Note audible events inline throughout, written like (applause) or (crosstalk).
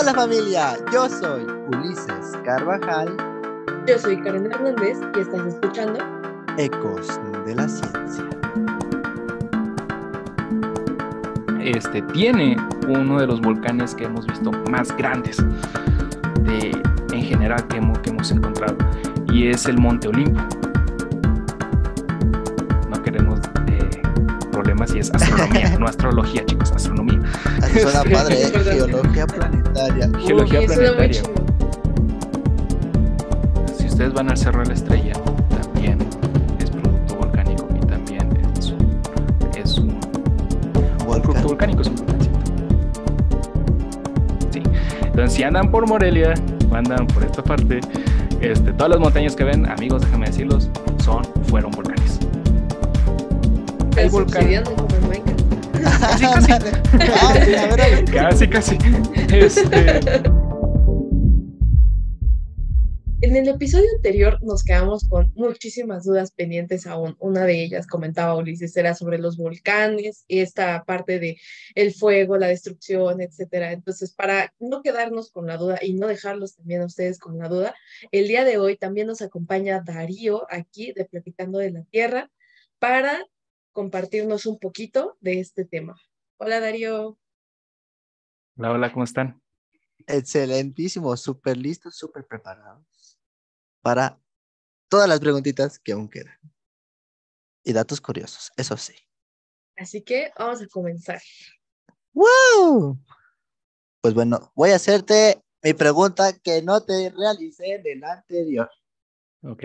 Hola familia, yo soy Ulises Carvajal. Yo soy Karen Hernández y estás escuchando Ecos de la Ciencia. Este tiene uno de los volcanes que hemos visto más grandes en general que hemos, encontrado y es el Monte Olimpo. No queremos eh, problemas y es astronomía, (laughs) no astrología, chicos, astronomía. Así suena (laughs) padre, ¿eh? geología planeta Geología planetaria. Si ustedes van al Cerro de la Estrella, también es producto volcánico y también es un, producto volcánico, Sí. Entonces, si andan por Morelia, andan por esta parte, este, todas las montañas que ven, amigos, déjenme decirlos, son, fueron volcanes. El volcán casi, casi. Ah, este. En el episodio anterior nos quedamos con muchísimas dudas pendientes aún. Una de ellas, comentaba Ulises, era sobre los volcanes y esta parte de el fuego, la destrucción, etcétera. Entonces, para no quedarnos con la duda y no dejarlos también a ustedes con la duda, el día de hoy también nos acompaña Darío aquí de Platicando de la Tierra para compartirnos un poquito de este tema. Hola Darío. Hola, hola, ¿cómo están? Excelentísimo, súper listos, súper preparados para todas las preguntitas que aún quedan. Y datos curiosos, eso sí. Así que vamos a comenzar. ¡Wow! Pues bueno, voy a hacerte mi pregunta que no te realicé en el anterior. Ok.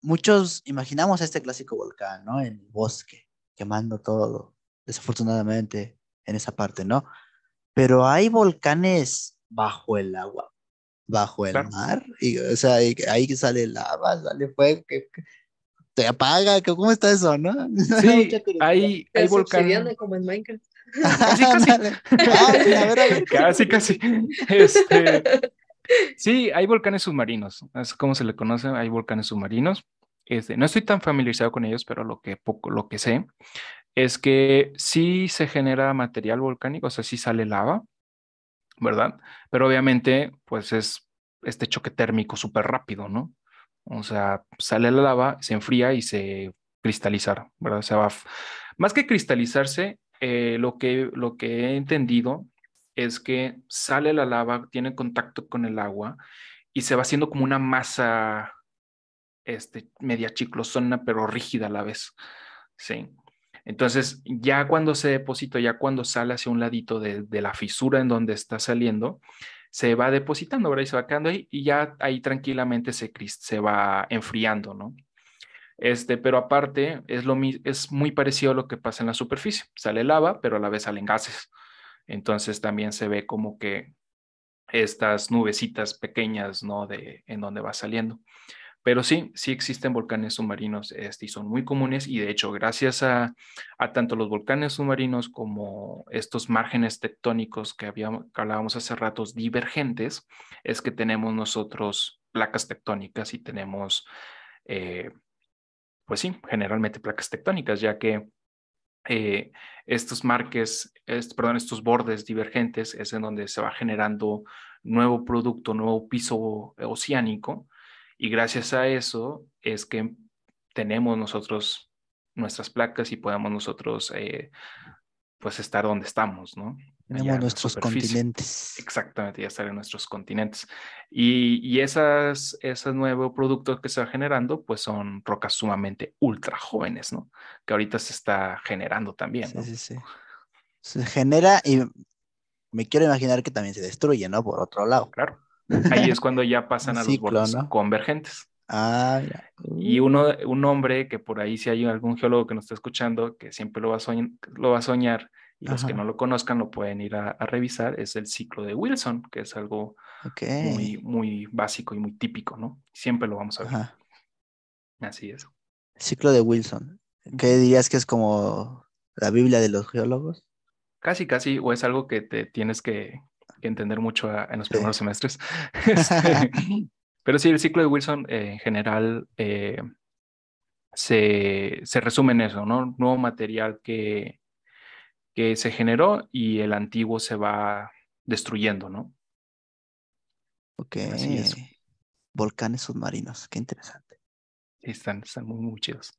Muchos imaginamos este clásico volcán, ¿no? En el bosque, quemando todo desafortunadamente, en esa parte, ¿no? Pero hay volcanes bajo el agua, bajo el mar, y, o sea, ahí, que sale lava, sale fuego, que, te apaga, ¿cómo está eso, no? (laughs) Sí, hay, volcanes. como en Minecraft. Casi, casi. sí, (laughs) ah, casi, casi. Este, sí, hay volcanes submarinos, es como se le conoce, hay volcanes submarinos. Este, no estoy tan familiarizado con ellos, pero lo que, poco, lo que sé es que sí se genera material volcánico, o sea, sí sale lava, ¿verdad? Pero obviamente, pues es este choque térmico súper rápido, ¿no? O sea, sale la lava, se enfría y se cristaliza, ¿verdad? O va más que cristalizarse, eh, lo, que, lo que he entendido es que sale la lava, tiene contacto con el agua y se va haciendo como una masa este, media chiclosona, pero rígida a la vez. Sí. Entonces, ya cuando se deposita, ya cuando sale hacia un ladito de, la fisura en donde está saliendo, se va depositando, ¿verdad? Y se va quedando ahí y ya ahí tranquilamente se, se va enfriando, ¿no? Este, pero aparte es, lo, es muy parecido a lo que pasa en la superficie. Sale lava, pero a la vez salen gases. Entonces también se ve como que estas nubecitas pequeñas, ¿no? De, en donde va saliendo. Pero sí, sí existen volcanes submarinos este, y son muy comunes y de hecho gracias a, tanto los volcanes submarinos como estos márgenes tectónicos que, hablábamos hace ratos divergentes, es que tenemos nosotros placas tectónicas y tenemos, eh, pues sí, generalmente placas tectónicas, ya que eh, estos marques, perdón, estos bordes divergentes es en donde se va generando nuevo producto, nuevo piso oceánico y gracias a eso es que tenemos nosotros nuestras placas y podamos nosotros eh, pues estar donde estamos, ¿no? Tenemos nuestros continentes. Exactamente, ya estar en nuestros continentes. Y, y esas, esos nuevos productos que se van generando, pues son rocas sumamente ultra jóvenes, ¿no? Que ahorita se está generando también, ¿no? Sí, sí, sí. Se genera y me quiero imaginar que también se destruye, ¿no? Por otro lado. Claro. Ahí es cuando ya pasan a los bordes convergentes. Ah, Y uno, un hombre que por ahí, si hay algún geólogo que nos está escuchando, que siempre lo va a, soñar, y los que no lo conozcan lo pueden ir a, revisar, es el ciclo de Wilson, que es algo muy, muy básico y muy típico, ¿no? Siempre lo vamos a ver. Así es. ciclo de Wilson. ¿Qué dirías que es como la Biblia de los geólogos? Casi, casi, o es algo que te tienes que, que entender mucho en los primeros semestres. (laughs) (laughs) Este, pero sí, el ciclo de Wilson eh, en general eh, se, se, resume en eso, ¿no? Nuevo material que, que se generó y el antiguo se va destruyendo, ¿no? Ok. Volcanes submarinos, qué interesante. están, están muy, muy chidos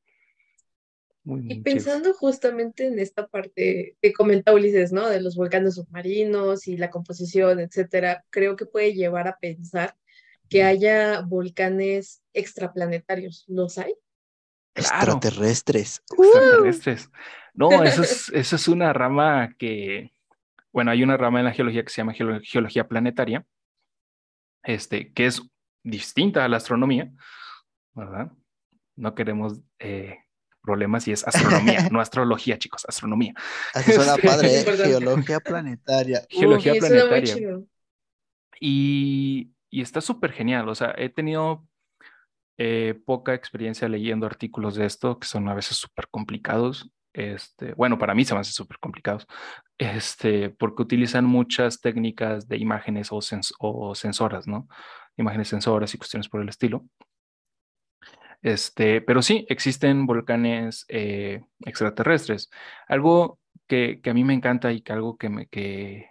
y pensando justamente en esta parte que comenta Ulises, ¿no? De los volcanes submarinos y la composición, etcétera, creo que puede llevar a pensar que haya volcanes extraplanetarios. ¿Los hay? Extraterrestres. Extraterrestres. No, eso es, eso es una rama que, bueno, hay una rama en la geología que se llama geología planetaria, este, que es distinta a la astronomía, ¿verdad? No queremos eh, problemas y es astronomía, no astrología, chicos, astronomía. suena (laughs) padre, ¿eh? geología planetaria. (laughs) Geología planetaria. Y, está súper genial, o sea, he tenido eh, poca experiencia leyendo artículos de esto, que son a veces súper complicados. Este, bueno, para mí se me hacen súper complicados, este, porque utilizan muchas técnicas de imágenes o, o sensoras, ¿no? Imágenes sensoras y cuestiones por el estilo. Este, pero sí, existen volcanes eh, extraterrestres. Algo que, que, a mí me encanta y que algo que, me, que,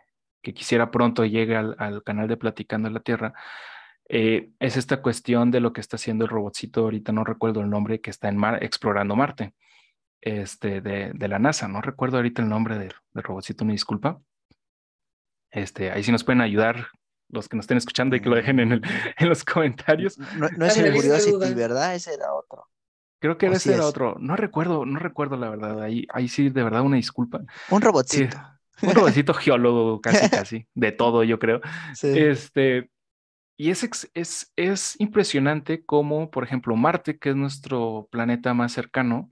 quisiera pronto llegue al, canal de Platicando en la Tierra eh, es esta cuestión de lo que está haciendo el robotcito, ahorita no recuerdo el nombre, que está en explorando Marte, este, de, la NASA. No recuerdo ahorita el nombre del robotito robotcito, me disculpa. Este, ahí sí nos pueden ayudar los que nos estén escuchando y que lo dejen en, (laughs) en los comentarios. No, es el Curiosity, ¿verdad? Ese era otro. Creo que ese era otro. No recuerdo, no recuerdo la verdad. Ahí, ahí sí, de verdad, una disculpa. Un robotcito. un (laughs) robotcito geólogo, casi, casi. De todo, yo creo. Este, y es, es, es impresionante como, por ejemplo, Marte, que es nuestro planeta más cercano,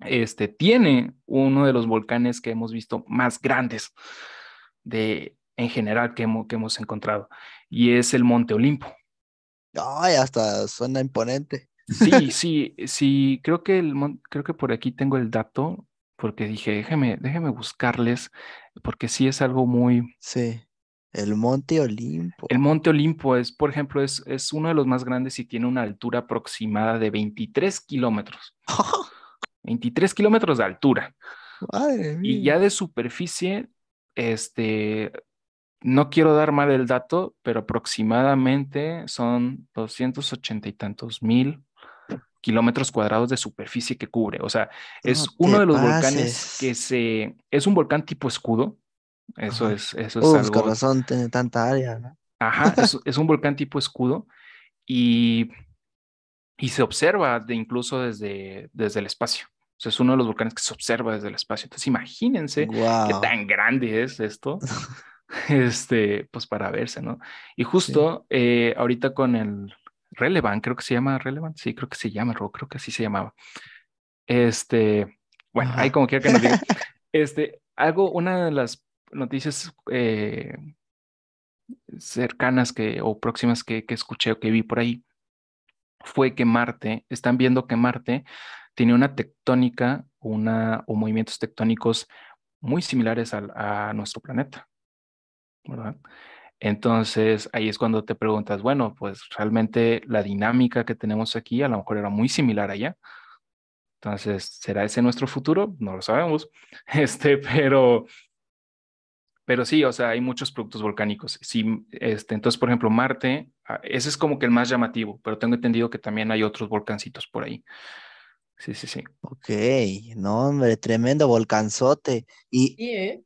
este, tiene uno de los volcanes que hemos visto más grandes de en general que hemos, que hemos encontrado, y es el Monte Olimpo. Ay, hasta suena imponente. Sí, (laughs) sí, sí, creo que, el, creo que por aquí tengo el dato, porque dije, déjeme, déjeme buscarles, porque sí es algo muy... Sí, el Monte Olimpo. El Monte Olimpo es, por ejemplo, es, es uno de los más grandes y tiene una altura aproximada de 23 kilómetros. 23 (laughs) kilómetros de altura. Y ya de superficie, este, no quiero dar mal el dato, pero aproximadamente son 280 y tantos mil kilómetros cuadrados de superficie que cubre. O sea, es uno de los volcanes que se... Es un volcán tipo escudo. Eso es, eso es uh, pues, corazón tiene tanta área, Ajá, (laughs) es, un volcán tipo escudo y, se observa de incluso desde, desde el espacio. O sea, es uno de los volcanes que se observa desde el espacio. Entonces, imagínense qué tan grande es esto. (laughs) (laughs) este, pues para verse, ¿no? Y justo eh, ahorita con el Relevant, creo que se llama Relevant, sí, creo que se llama, creo que así se llamaba. Este, bueno, hay como quiera que nos diga. (laughs) Este, algo, una de las noticias eh, cercanas que, o próximas que, escuché o que vi por ahí fue que Marte, están viendo que Marte tiene una tectónica una, o movimientos tectónicos muy similares a nuestro planeta. ¿verdad? Entonces ahí es cuando te preguntas, bueno, pues realmente la dinámica que tenemos aquí a lo mejor era muy similar allá. Entonces, ¿será ese nuestro futuro? No lo sabemos. (laughs) Este, pero, pero sí, o sea, hay muchos productos volcánicos. Sí, este, entonces, por ejemplo, Marte, ah, ese es como que el más llamativo, pero tengo entendido que también hay otros volcancitos por ahí. Sí, sí, sí. Ok, no, hombre, tremendo volcanzote. Y ¿eh?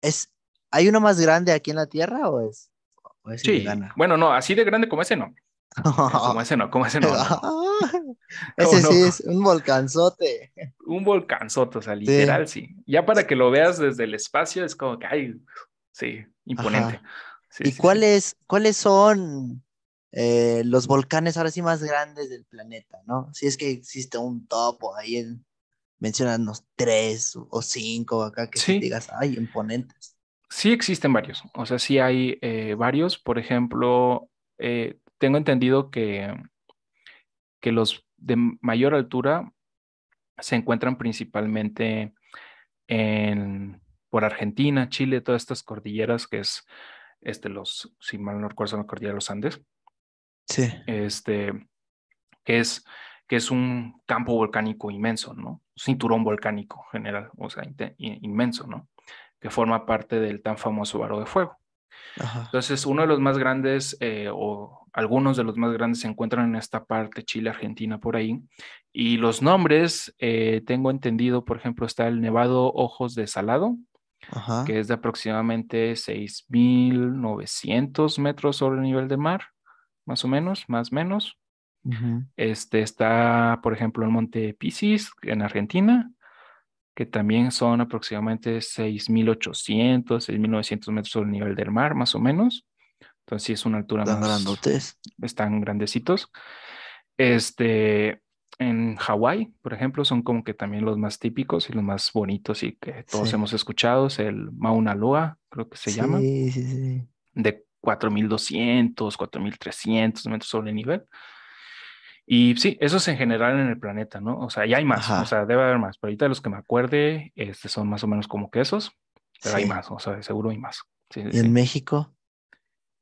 es, ¿Hay uno más grande aquí en la Tierra o es? sí, bueno, no, así de grande como ese no. (laughs) Como ese no, como ese no. Ah, (laughs) ese sí es un volcanzote. Un volcanzote, o sea, literal, sí. Ya para que lo veas desde el espacio es como que, hay, sí, imponente. ¿Y cuáles cuáles son eh, los volcanes ahora sí más grandes del planeta, no? Si es que existe un topo ahí en mencionanos tres o cinco acá que digas, ay, imponentes. Sí existen varios, o sea, sí hay eh, varios. Por ejemplo, eh, tengo entendido que, que los de mayor altura se encuentran principalmente en, por Argentina, Chile, todas estas cordilleras que es, este, los, si mal no recuerdo, son la cordillera de los Andes. Sí. Este, que es, que es un campo volcánico inmenso, ¿no? Cinturón volcánico general, o sea, inmenso, ¿no? que forma parte del tan famoso barro de Fuego. Entonces, uno de los más grandes, eh, o algunos de los más grandes, se encuentran en esta parte, Chile, Argentina, por ahí. Y los nombres, eh, tengo entendido, por ejemplo, está el Nevado Ojos de Salado, que es de aproximadamente 6.900 metros sobre el nivel de mar, más o menos, más o menos. Este está, por ejemplo, el monte Pisis, en Argentina, que también son aproximadamente 6.800, 6.900 metros sobre el nivel del mar, más o menos. Entonces sí es una altura están más... Están grandecitos. Este, en Hawái, por ejemplo, son como que también los más típicos y los más bonitos y que todos hemos escuchado, es el Mauna Loa, creo que se llama. Sí, sí, sí. De 4.200, 4.300 metros sobre el nivel. Y sí, eso es en general en el planeta, ¿no? O sea, ya hay más, o sea, debe haber más, pero ahorita los que me acuerde este, son más o menos como que esos, pero hay más, o sea, seguro hay más. en México?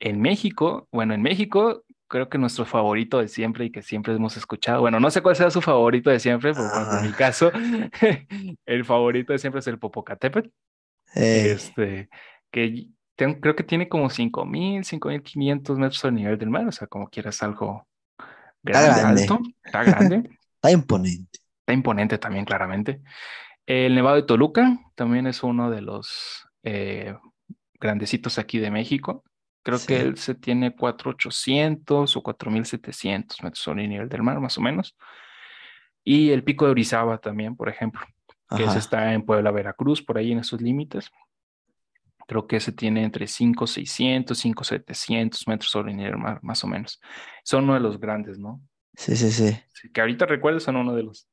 En México, bueno, en México creo que nuestro favorito de siempre y que siempre hemos escuchado, bueno, no sé cuál sea su favorito de siempre, pero en mi caso, (laughs) el favorito de siempre es el Popocatépetl, eh. este, que creo que tiene como 5.000, 5.500 metros al nivel del mar, o sea, como quieras algo está grande. alto, está grande. (laughs) está imponente. Está imponente también, claramente. El Nevado de Toluca también es uno de los eh, grandecitos aquí de México. Creo que él se tiene 4,800 o 4,700 metros sobre el nivel del mar, más o menos. Y el pico de Orizaba también, por ejemplo, que está en Puebla, Veracruz, por ahí en esos límites creo que ese tiene entre 5,600, 700 metros sobre nivel mar, más o menos. Son uno de los grandes, ¿no? Sí, sí, sí. Que ahorita recuerdo son uno de los.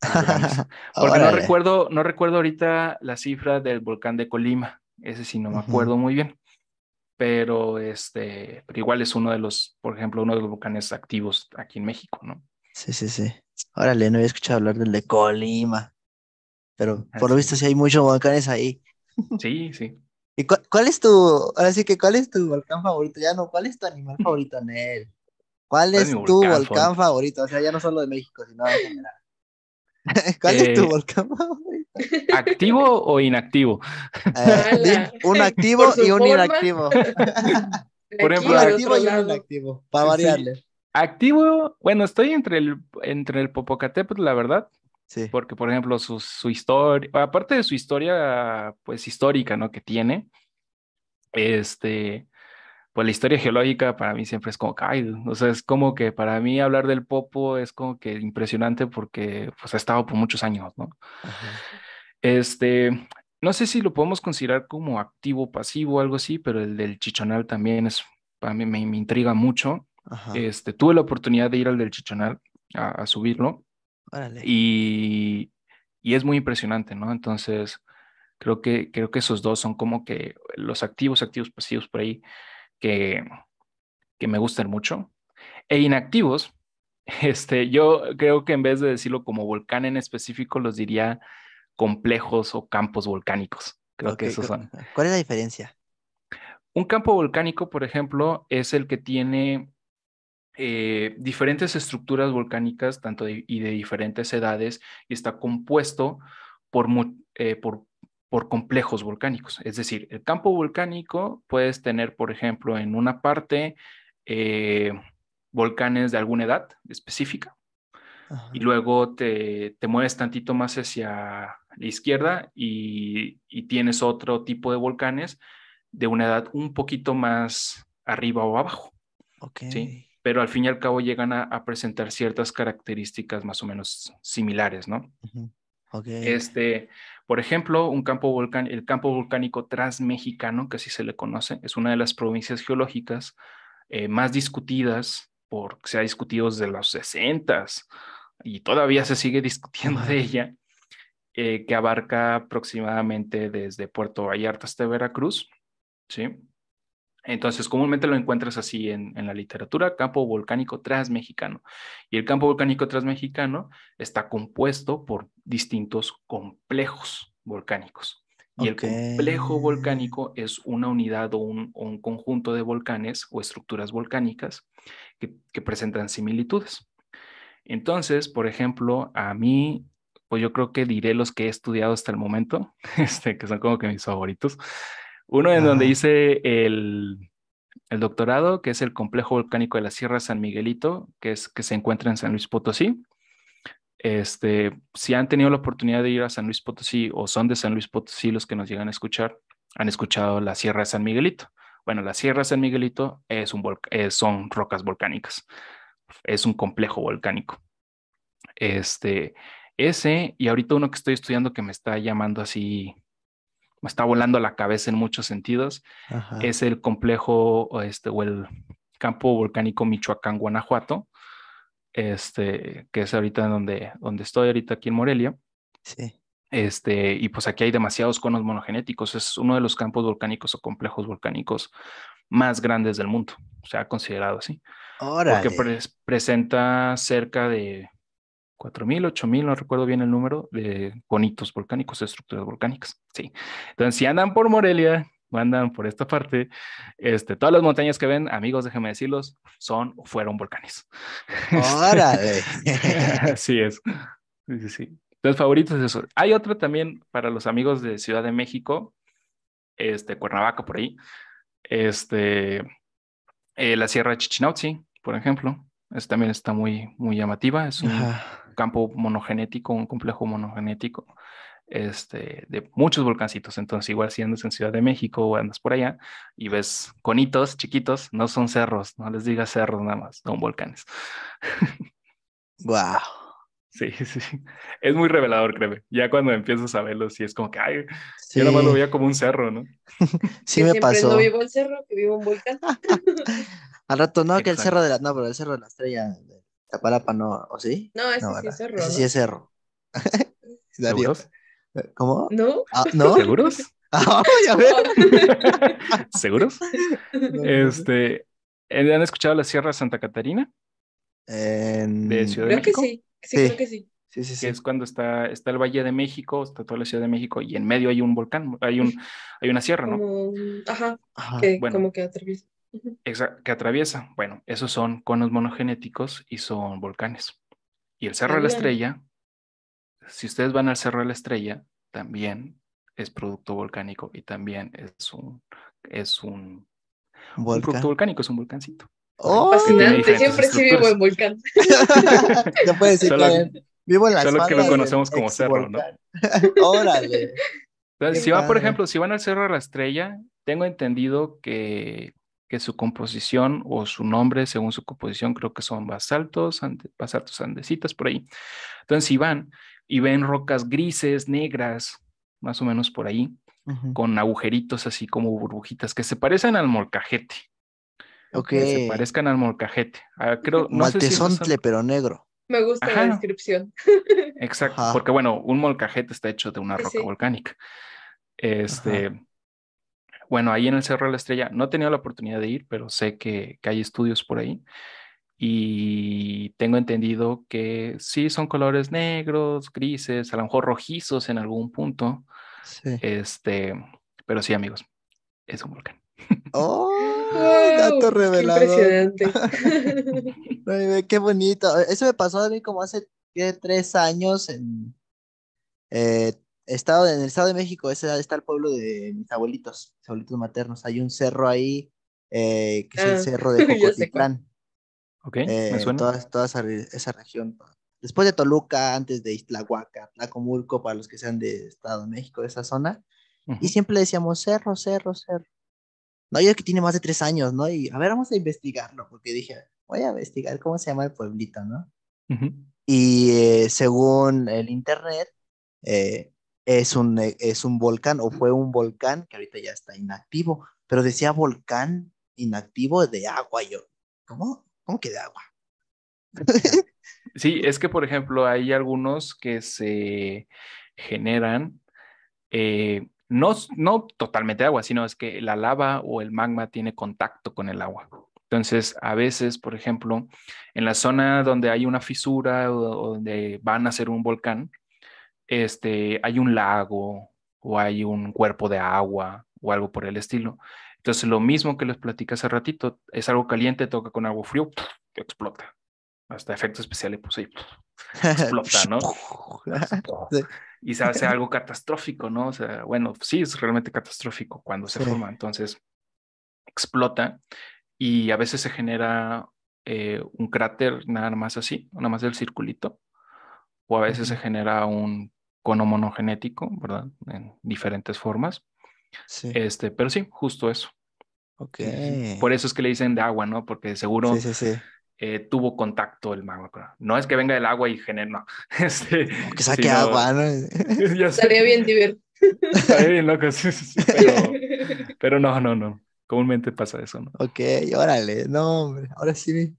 (laughs) Porque no recuerdo, no recuerdo ahorita la cifra del volcán de Colima, ese sí no me acuerdo muy bien, pero este, pero igual es uno de los, por ejemplo, uno de los volcanes activos aquí en México, ¿no? Sí, sí, sí. Órale, no había escuchado hablar del de Colima, pero por lo visto sí hay muchos volcanes ahí. Sí, sí. ¿Y cuál es tu, ahora sí que cuál es tu volcán favorito? Ya no, ¿cuál es tu animal (laughs) favorito, en él ¿Cuál es, tu volcán, favorito? O sea, ya no solo de México, sino de general. (laughs) ¿Cuál es tu eh, volcán favorito? ¿Activo o inactivo? (laughs) Eh, un activo y un inactivo. Por un activo y un inactivo, para variarle. Activo, bueno, estoy entre el, entre el Popocatépetl, la verdad, Sí. Porque, por ejemplo, su, su historia, aparte de su historia, pues histórica, ¿no? Que tiene, este, pues la historia geológica para mí siempre es como, caído o sea, es como que para mí hablar del Popo es como que impresionante porque, pues, ha estado por muchos años, ¿no? Este, no sé si lo podemos considerar como activo, pasivo, algo así, pero el del Chichonal también es, para mí me, intriga mucho. Este, tuve la oportunidad de ir al del Chichonal a subirlo y, es muy impresionante, ¿no? Entonces, creo que, creo que esos dos son como que los activos, activos pasivos por ahí que, que me gustan mucho. E inactivos, (laughs) este, yo creo que en vez de decirlo como volcán en específico, los diría complejos o campos volcánicos. Creo que esos son. ¿Cuál es la diferencia? Un campo volcánico, por ejemplo, es el que tiene eh, diferentes estructuras volcánicas tanto y de diferentes edades y está compuesto eh, por, por, complejos volcánicos. Es decir, el campo volcánico puedes tener, por ejemplo, en una parte eh, volcanes de alguna edad específica y luego te, te, mueves tantito más hacia la izquierda y, tienes otro tipo de volcanes de una edad un poquito más arriba o abajo. ok ¿sí? pero al fin y al cabo llegan a, presentar ciertas características más o menos similares, ¿no? Este, por ejemplo, un campo volcán, el campo volcánico transmexicano, que así se le conoce, es una de las provincias geológicas eh, más discutidas, por, se ha discutido desde los 60 y todavía se sigue discutiendo de ella, eh, que abarca aproximadamente desde Puerto Vallarta hasta Veracruz, ¿sí? Entonces, comúnmente lo encuentras así en, la literatura, campo volcánico transmexicano. Y el campo volcánico transmexicano está compuesto por distintos complejos volcánicos. Y el complejo volcánico es una unidad o un, un, conjunto de volcanes o estructuras volcánicas que, presentan similitudes. Entonces, por ejemplo, a mí pues yo creo que diré los que he estudiado hasta el momento, (laughs) este, que son como que mis favoritos. Uno en donde hice el, doctorado, que es el complejo volcánico de la Sierra San Miguelito, que, es, que se encuentra en San Luis Potosí. Este, si han tenido la oportunidad de ir a San Luis Potosí o son de San Luis Potosí los que nos llegan a escuchar, han escuchado la Sierra de San Miguelito. Bueno, la Sierra San Miguelito es un son rocas volcánicas, es un complejo volcánico. Este, ese, y ahorita uno que estoy estudiando que me está llamando así me está volando la cabeza en muchos sentidos, es el complejo este, o el campo volcánico Michoacán, Guanajuato, este, que es ahorita donde, donde estoy, ahorita aquí en Morelia. Sí. Este, y pues aquí hay demasiados conos monogenéticos, es uno de los campos volcánicos o complejos volcánicos más grandes del mundo, o sea, considerado así. Porque presenta cerca de 4.000, 8.000, no recuerdo bien el número, de bonitos volcánicos, estructuras volcánicas. Sí. Entonces, si andan por Morelia, andan por esta parte, este, todas las montañas que ven, amigos, déjenme decirlos, son o fueron volcanes. (laughs) ¡Órale! Este, (laughs) así es. Sí, sí, Entonces, favoritos es eso. Hay otro también para los amigos de Ciudad de México, este, Cuernavaca, por ahí. Este, eh, la Sierra de Chichinauzi, por ejemplo es, también está muy, muy llamativa. Es un campo monogenético, un complejo monogenético este, de muchos volcancitos. Entonces, igual si andas en Ciudad de México o andas por allá y ves conitos chiquitos, no son cerros, no les diga cerros nada más, son volcanes. ¡Wow! Sí, (laughs) sí. Es muy revelador, créeme. Ya cuando empiezas a verlo, sí es como que, ay, yo yo más lo veía como un cerro, ¿no? (laughs) sí, me pasó. No vivo el cerro, que vivo un volcán. (laughs) Al rato, no, que el cerro de la. No, pero el cerro de la estrella de Tapalapa no, ¿o sí? No, ese sí es cerro. Ese sí es cerro. ¿Seguros? Eh, ¿Cómo? ¿No? Ah, ¿No? ¿Seguros? Ah, ya ver. ¿Seguros? este, ¿Han escuchado la Sierra Santa Catarina? De Ciudad Creo que sí. Sí, sí, creo que sí. Sí, sí, sí. es cuando está, está el Valle de México, está toda la Ciudad de México y en medio hay un volcán, hay, un, (laughs) hay una sierra, ¿no? ajá, Que, como que atraviesa. Exacto, que atraviesa. Bueno, esos son conos monogenéticos y son volcanes. Y el Cerro de la Estrella, si ustedes van al Cerro de la Estrella, también es producto volcánico y también es un, es un, un producto volcánico, es un volcancito. Oh, Fascinante, siempre sí vivo en volcán. puede decir solo, que vivo en la lo conocemos como cerro, ¿no? (laughs) Órale. Entonces, si van, por ejemplo, si van al Cerro de la Estrella, tengo entendido que, que su composición o su nombre, según su composición, creo que son basaltos, basaltos andesitas, por ahí. Entonces, si van y ven rocas grises, negras, más o menos por ahí, con agujeritos así como burbujitas que se parecen al molcajete. Que se parezcan al molcajete. Ah, creo, no sé si pero negro. Me gusta la descripción. (laughs) Exacto, porque bueno, un molcajete está hecho de una roca volcánica. Este, bueno, ahí en el Cerro de la Estrella, no he tenido la oportunidad de ir, pero sé que, que hay estudios por ahí. Y tengo entendido que sí son colores negros, grises, a lo mejor rojizos en algún punto. Sí. Este, pero sí, amigos, es un volcán. ¡Oh! Dato (laughs) (laughs) qué bonito. Eso me pasó a mí como hace tres años en eh, estado, en el estado de México. Ese está el pueblo de mis abuelitos, mis abuelitos maternos. Hay un cerro ahí eh, que es el ah, cerro (laughs) de Jocotitlán. ok, me eh, suena. Toda, esa, región. Después de Toluca, antes de Islahuaca, Tlacomulco, para los que sean de Estado de México, de esa zona. Y siempre decíamos cerro, cerro, cerro. No, yo que tiene más de tres años, ¿no? Y a ver, vamos a investigarlo, porque dije, voy a investigar cómo se llama el pueblito, ¿no? Y eh, según el internet, eh, es, un, es un volcán, o fue un volcán que ahorita ya está inactivo, pero decía volcán inactivo de agua. yo, ¿cómo? ¿Cómo que de agua? Sí, es que, por ejemplo, hay algunos que se generan eh, no, no totalmente agua, sino es que la lava o el magma tiene contacto con el agua. Entonces, a veces, por ejemplo, en la zona donde hay una fisura o, donde van a hacer un volcán, este, hay un lago o hay un cuerpo de agua o algo por el estilo. Entonces, lo mismo que les platicé hace ratito, es algo caliente, toca con agua frío, explota. Hasta efectos especiales, pues ahí explota, ¿no? (laughs) y se hace algo catastrófico, ¿no? O sea, bueno, sí es realmente catastrófico cuando se forma, entonces explota y a veces se genera eh, un cráter nada más así, nada más del circulito, o a veces se genera un cono monogenético, ¿verdad? En diferentes formas. Sí. Este, pero sí, justo eso. Ok. Por eso es que le dicen de agua, ¿no? Porque seguro sí, sí, eh, tuvo contacto el mago No es que venga el agua y genere, no. (laughs) Este, que saque agua, ¿no? (laughs) Estaría bien divertido. Estaría bien loco, (laughs) pero, no, no, no. Comúnmente pasa eso, ¿no? Ok, órale, no, hombre, ahora sí.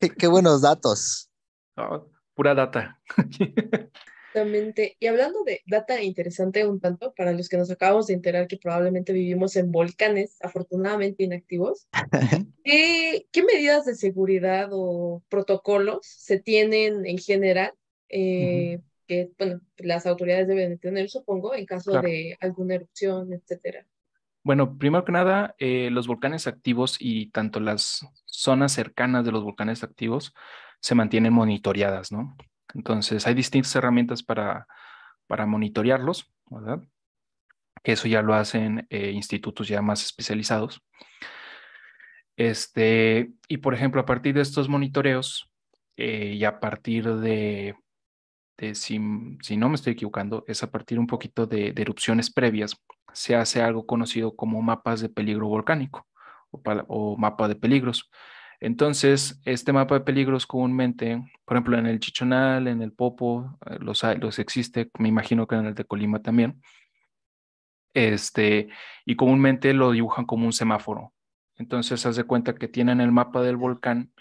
Qué, buenos datos. Oh, pura data. Exactamente. Y hablando de data interesante un tanto, para los que nos acabamos de enterar que probablemente vivimos en volcanes, afortunadamente inactivos, (laughs) ¿qué, medidas de seguridad o protocolos se tienen en general eh, que bueno, las autoridades deben tener, supongo, en caso de alguna erupción, etcétera? Bueno, primero que nada, eh, los volcanes activos y tanto las zonas cercanas de los volcanes activos se mantienen monitoreadas, ¿no? Entonces, hay distintas herramientas para, para monitorearlos, ¿verdad? Que eso ya lo hacen eh, institutos ya más especializados. Este, y por ejemplo, a partir de estos monitoreos eh, y a partir de, si, no me estoy equivocando, es a partir un poquito de, erupciones previas, se hace algo conocido como mapas de peligro volcánico o mapa de peligros. Entonces, este mapa de peligros comúnmente, por ejemplo, en el Chichonal, en el Popo, eh, los, los existe, me imagino que en el de Colima también, este, y comúnmente lo dibujan como un semáforo. Entonces, haz de cuenta que tienen el mapa del volcán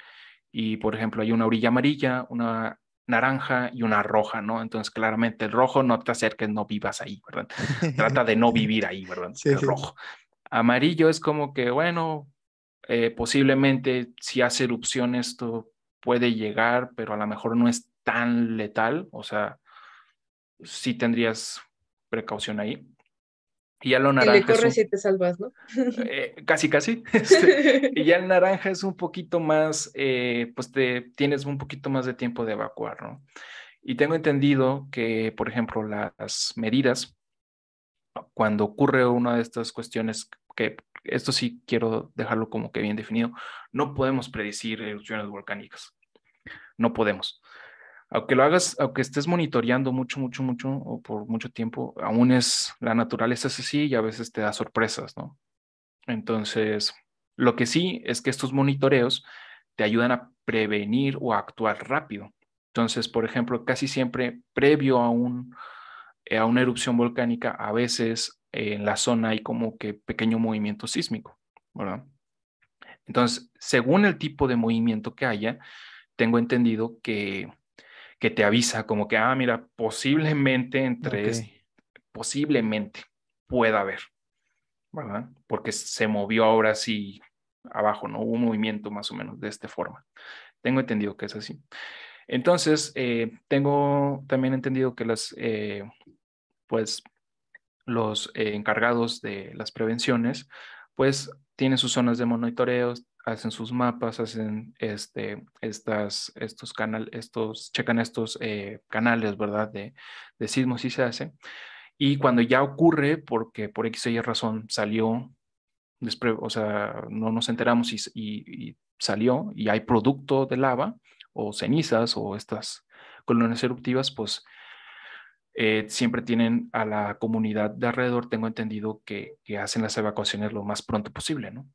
y, por ejemplo, hay una orilla amarilla, una naranja y una roja, ¿no? Entonces, claramente el rojo no te acerques, no vivas ahí, ¿verdad? (laughs) Trata de no vivir ahí, ¿verdad? Sí, rojo. Amarillo es como que, bueno, eh, posiblemente si hace erupción esto puede llegar, pero a lo mejor no es tan letal, o sea, sí tendrías precaución ahí. Y ya lo naranja. le corres te salvas, ¿no? Eh, casi, casi. (laughs) Este, y ya el naranja es un poquito más, eh, pues te, tienes un poquito más de tiempo de evacuar, ¿no? Y tengo entendido que, por ejemplo, las medidas, cuando ocurre una de estas cuestiones que esto sí quiero dejarlo como que bien definido, no podemos predecir erupciones volcánicas. No podemos. Aunque lo hagas, aunque estés monitoreando mucho, mucho, mucho o por mucho tiempo, aún es, la naturaleza es así y a veces te da sorpresas, ¿no? Entonces, lo que sí es que estos monitoreos te ayudan a prevenir o a actuar rápido. Entonces, por ejemplo, casi siempre previo a, un, a una erupción volcánica, a veces eh, en la zona hay como que pequeño movimiento sísmico, ¿verdad? Entonces, según el tipo de movimiento que haya, tengo entendido que, que te avisa como que, ah, mira, posiblemente entre, posiblemente pueda haber, ¿verdad? Porque se movió ahora sí abajo, ¿no? Hubo un movimiento más o menos de esta forma. Tengo entendido que es así. Entonces, eh, tengo también entendido que las, eh, pues, los eh, encargados de las prevenciones, pues tienen sus zonas de monitoreo, hacen sus mapas, hacen este, estas, estos canales, estos, checan estos eh, canales, ¿verdad? De, de sismos si se hace. Y cuando ya ocurre, porque por X o Y razón salió, o sea, no nos enteramos y, salió y hay producto de lava o cenizas o estas colonias eruptivas, pues eh, siempre tienen a la comunidad de alrededor, tengo entendido que, que hacen las evacuaciones lo más pronto posible, ¿no?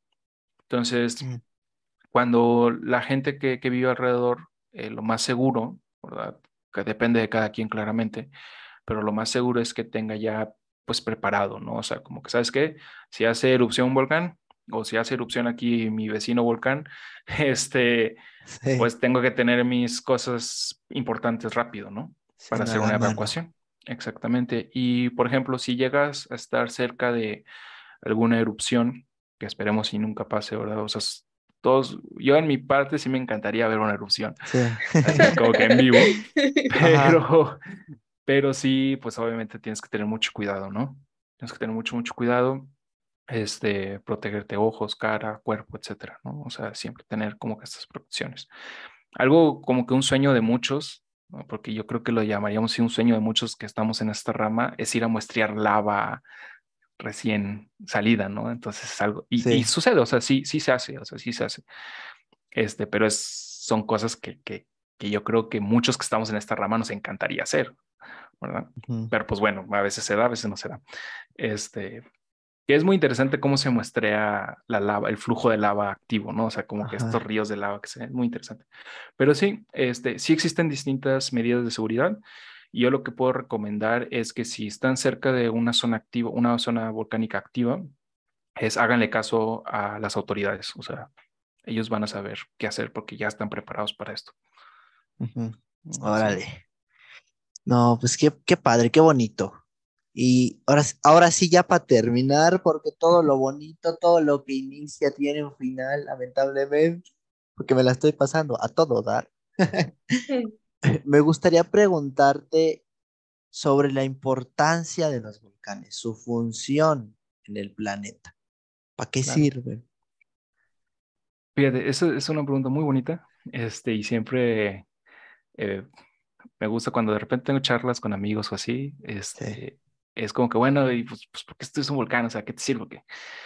Entonces, mm. cuando la gente que, que vive alrededor, eh, lo más seguro, ¿verdad? que depende de cada quien claramente, pero lo más seguro es que tenga ya pues preparado, ¿no? O sea, como que, ¿sabes qué? Si hace erupción un volcán, o si hace erupción aquí mi vecino volcán, (laughs) este, pues tengo que tener mis cosas importantes rápido, ¿no? Para hacer una evacuación. Exactamente. Y por ejemplo, si llegas a estar cerca de alguna erupción, que esperemos y nunca pase, ¿verdad? O sea, todos, yo en mi parte sí me encantaría ver una erupción, sí. (laughs) como que en vivo, (laughs) pero, pero sí, pues obviamente tienes que tener mucho cuidado, ¿no? Tienes que tener mucho, mucho cuidado, este, protegerte ojos, cara, cuerpo, etcétera, ¿no? O sea, siempre tener como que estas protecciones. Algo como que un sueño de muchos porque yo creo que lo llamaríamos sí, un sueño de muchos que estamos en esta rama, es ir a muestrear lava recién salida, ¿no? Entonces es algo, y, sucede, o sea, sí, sí se hace, o sea, sí se hace. Este, pero es, son cosas que, que, que yo creo que muchos que estamos en esta rama nos encantaría hacer, ¿verdad? Pero pues bueno, a veces se da, a veces no se da. Este, que es muy interesante cómo se muestrea la lava, el flujo de lava activo, ¿no? O sea, como que estos ríos de lava que se ven muy interesante. Pero sí, este, sí existen distintas medidas de seguridad. Y yo lo que puedo recomendar es que si están cerca de una zona activa, una zona volcánica activa, es háganle caso a las autoridades. O sea, ellos van a saber qué hacer porque ya están preparados para esto. Órale. No, pues qué, qué padre, qué bonito. Y ahora, sí, ya para terminar, porque todo lo bonito, todo lo que inicia tiene un final, lamentablemente, porque me la estoy pasando a todo dar. (laughs) me gustaría preguntarte sobre la importancia de los volcanes, su función en el planeta. ¿Para qué sirve? Fíjate, eso es una pregunta muy bonita. Este, y siempre eh, me gusta cuando de repente tengo charlas con amigos o así, este, es como que bueno, y pues, pues porque esto es un volcán, o sea, ¿qué te sirve? ¿Qué?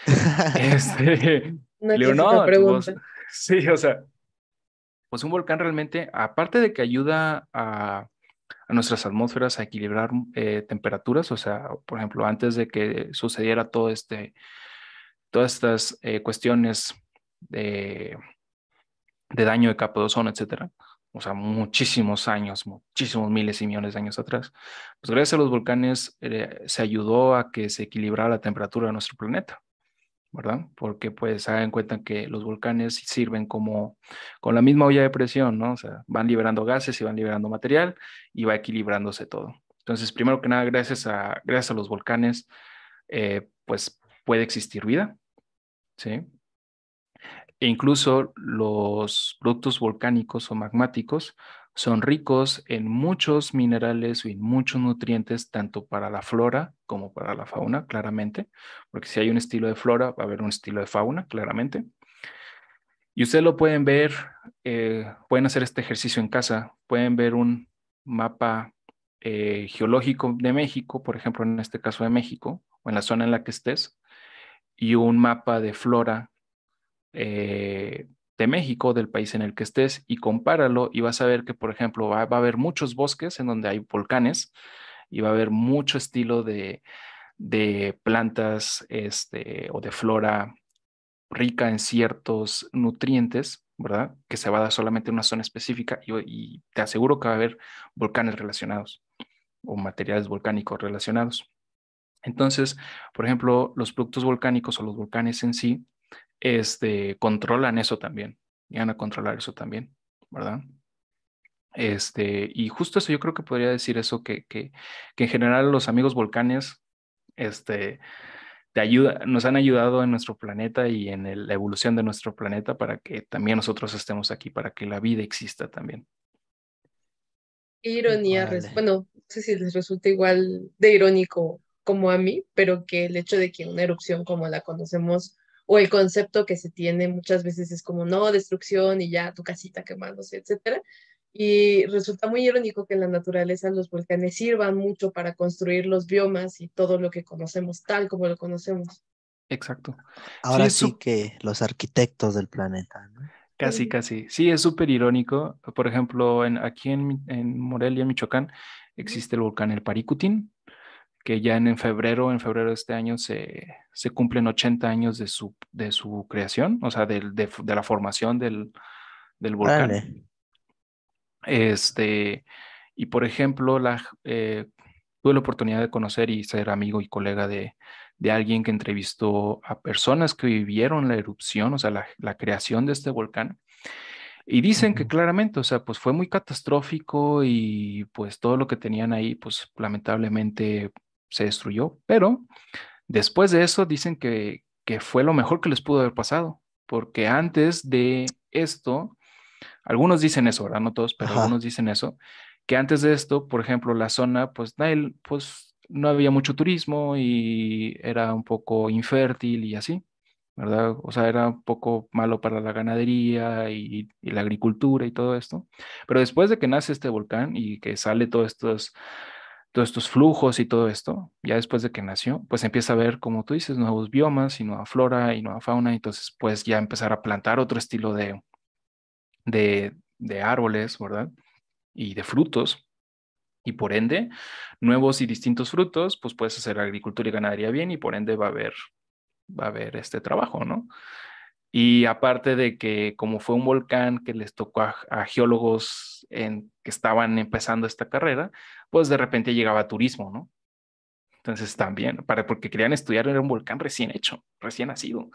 (laughs) Este, (laughs) no, (laughs) sí, o sea, pues un volcán realmente, aparte de que ayuda a, nuestras atmósferas a equilibrar eh, temperaturas, o sea, por ejemplo, antes de que sucediera todo este, todas estas eh, cuestiones de, de daño de capa de ozono, etcétera, o sea, muchísimos años, muchísimos miles y millones de años atrás. Pues gracias a los volcanes eh, se ayudó a que se equilibrara la temperatura de nuestro planeta, ¿verdad? Porque pues hagan cuenta que los volcanes sirven como con la misma olla de presión, ¿no? O sea, van liberando gases y van liberando material y va equilibrándose todo. Entonces, primero que nada, gracias a, gracias a los volcanes, eh, pues puede existir vida, ¿sí? E incluso los productos volcánicos o magmáticos son ricos en muchos minerales y muchos nutrientes, tanto para la flora como para la fauna, claramente, porque si hay un estilo de flora, va a haber un estilo de fauna, claramente. Y ustedes lo pueden ver, eh, pueden hacer este ejercicio en casa, pueden ver un mapa eh, geológico de México, por ejemplo, en este caso de México, o en la zona en la que estés, y un mapa de flora eh, de México, del país en el que estés, y compáralo y vas a ver que, por ejemplo, va, a haber muchos bosques en donde hay volcanes y va a haber mucho estilo de, de plantas este, o de flora rica en ciertos nutrientes, ¿verdad? Que se va a dar solamente en una zona específica y, y te aseguro que va a haber volcanes relacionados o materiales volcánicos relacionados. Entonces, por ejemplo, los productos volcánicos o los volcanes en sí este, controlan eso también, van a controlar eso también, ¿verdad? Este, y justo eso, yo creo que podría decir eso, que, que, que en general los amigos volcanes este, te ayuda, nos han ayudado en nuestro planeta y en la evolución de nuestro planeta para que también nosotros estemos aquí, para que la vida exista también. Qué ironía, bueno, no sé si les resulta igual de irónico como a mí, pero que el hecho de que una erupción como la conocemos o el concepto que se tiene muchas veces es como, no, destrucción y ya tu casita quemándose, etcétera. Y resulta muy irónico que en la naturaleza los volcanes sirvan mucho para construir los biomas y todo lo que conocemos tal como lo conocemos. Exacto. Ahora sí, que los arquitectos del planeta. Casi, casi. Sí, es súper irónico. Por ejemplo, en, aquí en, en Morelia, Michoacán, existe el volcán El Paricutín, que ya en, febrero, en febrero de este año, se, se cumplen 80 años de su, de su creación, o sea, del, de, la formación del, del volcán. Este, y por ejemplo, eh, tuve la oportunidad de conocer y ser amigo y colega de, de, alguien que entrevistó a personas que vivieron la erupción, o sea, la, la creación de este volcán. Y dicen que claramente, o sea, pues fue muy catastrófico y pues todo lo que tenían ahí, pues lamentablemente se destruyó, pero después de eso dicen que, que fue lo mejor que les pudo haber pasado, porque antes de esto, algunos dicen eso, ¿verdad? No todos, pero algunos dicen eso, que antes de esto, por ejemplo, la zona, pues, pues no había mucho turismo y era un poco infértil y así, ¿verdad? O sea, era un poco malo para la ganadería y, la agricultura y todo esto. Pero después de que nace este volcán y que sale todos estos todos estos flujos y todo esto, ya después de que nació, pues empieza a ver, como tú dices, nuevos biomas y nueva flora y nueva fauna, entonces pues ya empezar a plantar otro estilo de, de, árboles, ¿verdad? Y de frutos, y por ende, nuevos y distintos frutos, pues puedes hacer agricultura y ganadería bien y por ende va a haber, va a haber este trabajo, ¿no? Y aparte de que como fue un volcán que les tocó a, geólogos en, que estaban empezando esta carrera, pues de repente llegaba turismo, ¿no? Entonces también, para, porque querían estudiar, era un volcán recién hecho, recién nacido. O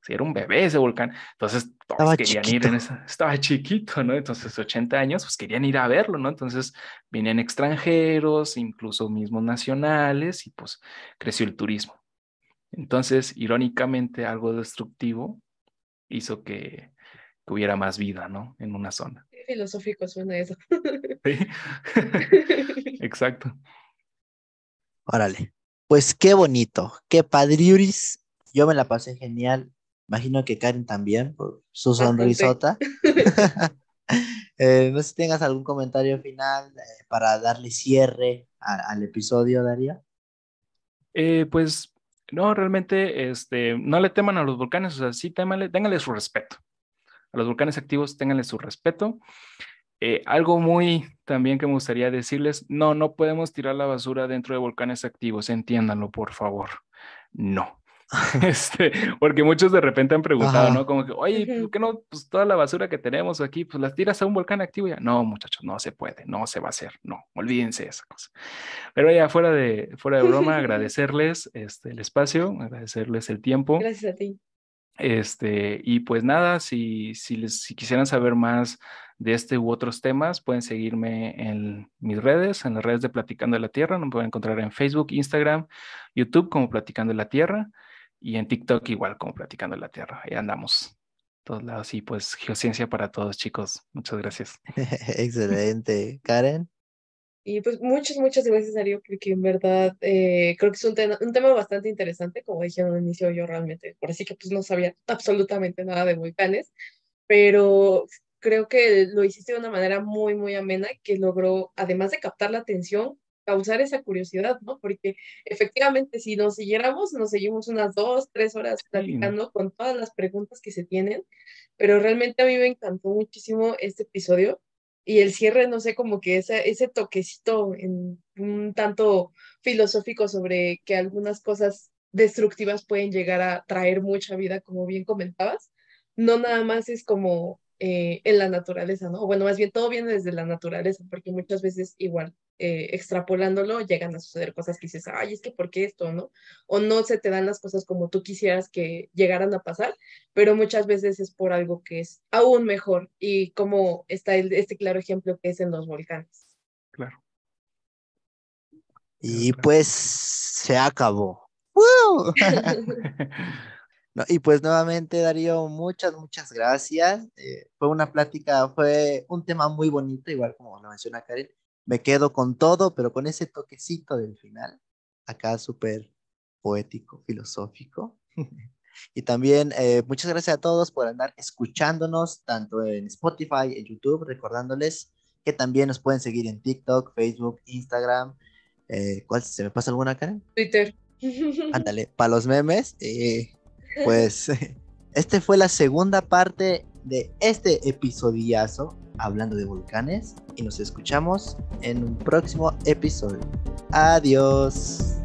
sea, era un bebé ese volcán. Entonces todos estaba querían chiquito. ir en esa, estaba chiquito, ¿no? Entonces 80 años, pues querían ir a verlo, ¿no? Entonces vienen extranjeros, incluso mismos nacionales, y pues creció el turismo. Entonces, irónicamente, algo destructivo hizo que, tuviera más vida, ¿no? En una zona. Qué filosófico suena eso. (laughs) Sí, (laughs) exacto. Órale. Pues qué bonito, qué padriuris. Yo me la pasé genial. Imagino que Karen también, por su sonrisota. (laughs) Eh, no sé si tengas algún comentario final eh, para darle cierre al episodio, Daría. Eh, pues no, realmente este, no le teman a los volcanes, o sea, sí témanle, ténganle su respeto. A los volcanes activos, ténganle su respeto. Eh, algo muy también que me gustaría decirles, no, no podemos tirar la basura dentro de volcanes activos, entiéndanlo, por favor. No, (laughs) este, porque muchos de repente han preguntado, ¿no? Como que, oye, ¿por qué no? Pues toda la basura que tenemos aquí, pues las tiras a un volcán activo. ya, no, muchachos, no se puede, no se va a hacer, no, olvídense de esa cosa. Pero ya fuera de, fuera de broma, (laughs) agradecerles este, el espacio, agradecerles el tiempo. Gracias a ti. Este, y pues nada, si, si, les, si quisieran saber más de este u otros temas, pueden seguirme en mis redes, en las redes de Platicando de la Tierra. me pueden encontrar en Facebook, Instagram, YouTube como Platicando de la Tierra. Y en TikTok igual como Platicando la Tierra. Ahí andamos. Todos lados. Y pues geociencia para todos, chicos. Muchas gracias. (laughs) Excelente. Karen. Y pues muchas, muchas gracias, Darío, porque en verdad eh, creo que es un, un, tema bastante interesante, como dije al inicio, yo realmente, por así que pues no sabía absolutamente nada de volcanes, pero creo que lo hiciste de una manera muy, muy amena, que logró, además de captar la atención, causar esa curiosidad, ¿no? Porque efectivamente, si nos siguiéramos, nos seguimos unas dos, tres horas platicando con todas las preguntas que se tienen, pero realmente a mí me encantó muchísimo este episodio y el cierre, no sé, como que ese, ese toquecito en, un tanto filosófico sobre que algunas cosas destructivas pueden llegar a traer mucha vida, como bien comentabas, no nada más es como eh, en la naturaleza, ¿no? Bueno, más bien todo viene desde la naturaleza, porque muchas veces igual eh, extrapolándolo, llegan a suceder cosas que dices, ay, es que ¿por qué esto, no? O no se te dan las cosas como tú quisieras que llegaran a pasar, pero muchas veces es por algo que es aún mejor y como está este claro ejemplo que es en los volcanes. Claro. Y pues se acabó. (laughs) (laughs) no, y pues nuevamente, Darío, muchas, muchas gracias. Eh, fue una plática, fue un tema muy bonito, igual como lo menciona Karen me quedo con todo, pero con ese toquecito del final, acá súper poético, filosófico. (laughs) y también eh, muchas gracias a todos por andar escuchándonos, tanto en Spotify, en YouTube, recordándoles que también nos pueden seguir en TikTok, Facebook, Instagram. Eh, ¿Cuál se me pasa alguna, Karen? Twitter. (laughs) Ándale, para los memes. Eh, pues (laughs) esta fue la segunda parte de este episodiazo hablando de volcanes y nos escuchamos en un próximo episodio. Adiós.